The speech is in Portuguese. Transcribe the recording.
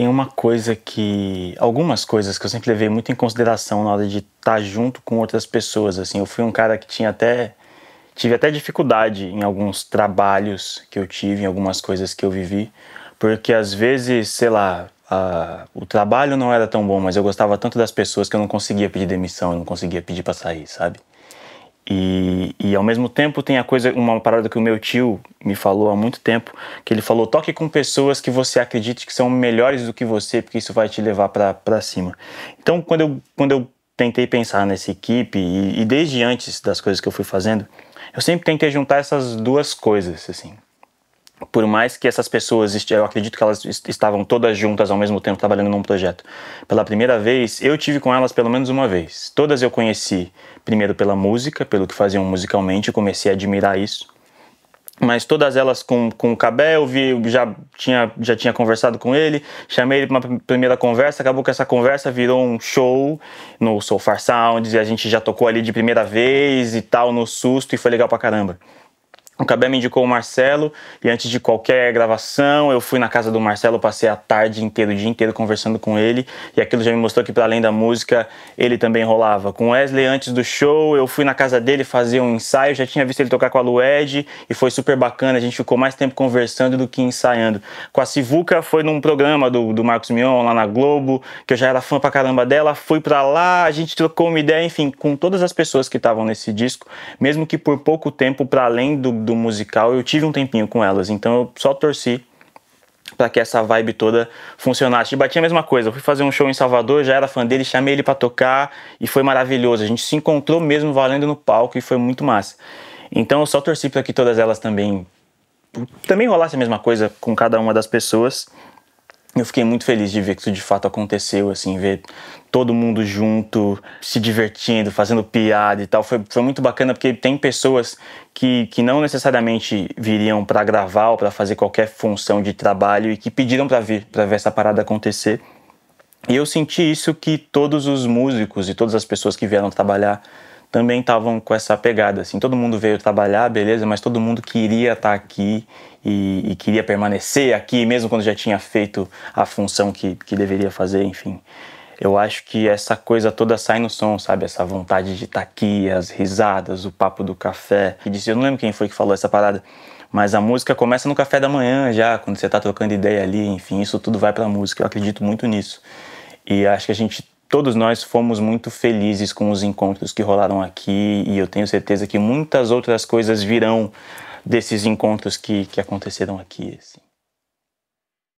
tem uma coisa que. Algumas coisas que eu sempre levei muito em consideração na hora de estar tá junto com outras pessoas. Assim, eu fui um cara que tinha até. Tive até dificuldade em alguns trabalhos que eu tive, em algumas coisas que eu vivi, porque às vezes, sei lá, a, o trabalho não era tão bom, mas eu gostava tanto das pessoas que eu não conseguia pedir demissão, eu não conseguia pedir pra sair, sabe? E, e ao mesmo tempo tem a coisa, uma parada que o meu tio me falou há muito tempo, que ele falou: toque com pessoas que você acredite que são melhores do que você, porque isso vai te levar para cima. Então, quando eu, quando eu tentei pensar nessa equipe, e, e desde antes das coisas que eu fui fazendo, eu sempre tentei juntar essas duas coisas, assim por mais que essas pessoas, eu acredito que elas estavam todas juntas ao mesmo tempo trabalhando num projeto, pela primeira vez, eu tive com elas pelo menos uma vez. Todas eu conheci primeiro pela música, pelo que faziam musicalmente, comecei a admirar isso. Mas todas elas com, com o Cabé, eu vi, já tinha, já tinha conversado com ele, chamei ele para uma primeira conversa, acabou que essa conversa virou um show no Soulfar Sounds, e a gente já tocou ali de primeira vez e tal, no susto, e foi legal pra caramba. O Cabé me indicou o Marcelo e antes de qualquer gravação eu fui na casa do Marcelo, passei a tarde inteira, o dia inteiro conversando com ele e aquilo já me mostrou que para além da música ele também rolava. Com Wesley antes do show eu fui na casa dele fazer um ensaio, já tinha visto ele tocar com a Lued e foi super bacana, a gente ficou mais tempo conversando do que ensaiando. Com a Sivuca foi num programa do, do Marcos Mion lá na Globo, que eu já era fã pra caramba dela, fui pra lá, a gente trocou uma ideia, enfim, com todas as pessoas que estavam nesse disco, mesmo que por pouco tempo para além do do musical, eu tive um tempinho com elas, então eu só torci para que essa vibe toda funcionasse. Batia a mesma coisa, eu fui fazer um show em Salvador, já era fã dele, chamei ele para tocar e foi maravilhoso. A gente se encontrou mesmo valendo no palco e foi muito massa. Então eu só torci para que todas elas também também rolasse a mesma coisa com cada uma das pessoas eu fiquei muito feliz de ver que isso de fato aconteceu, assim, ver todo mundo junto, se divertindo, fazendo piada e tal. Foi, foi muito bacana porque tem pessoas que, que não necessariamente viriam para gravar ou para fazer qualquer função de trabalho e que pediram para vir, para ver essa parada acontecer. E eu senti isso que todos os músicos e todas as pessoas que vieram trabalhar também estavam com essa pegada, assim, todo mundo veio trabalhar, beleza, mas todo mundo queria estar tá aqui e, e, queria permanecer aqui, mesmo quando já tinha feito a função que, que deveria fazer, enfim. Eu acho que essa coisa toda sai no som, sabe? Essa vontade de estar tá aqui, as risadas, o papo do café. E disse, eu não lembro quem foi que falou essa parada, mas a música começa no café da manhã já, quando você está trocando ideia ali, enfim, isso tudo vai para a música. Eu acredito muito nisso. E acho que a gente todos nós fomos muito felizes com os encontros que rolaram aqui e eu tenho certeza que muitas outras coisas virão desses encontros que, que aconteceram aqui. Assim.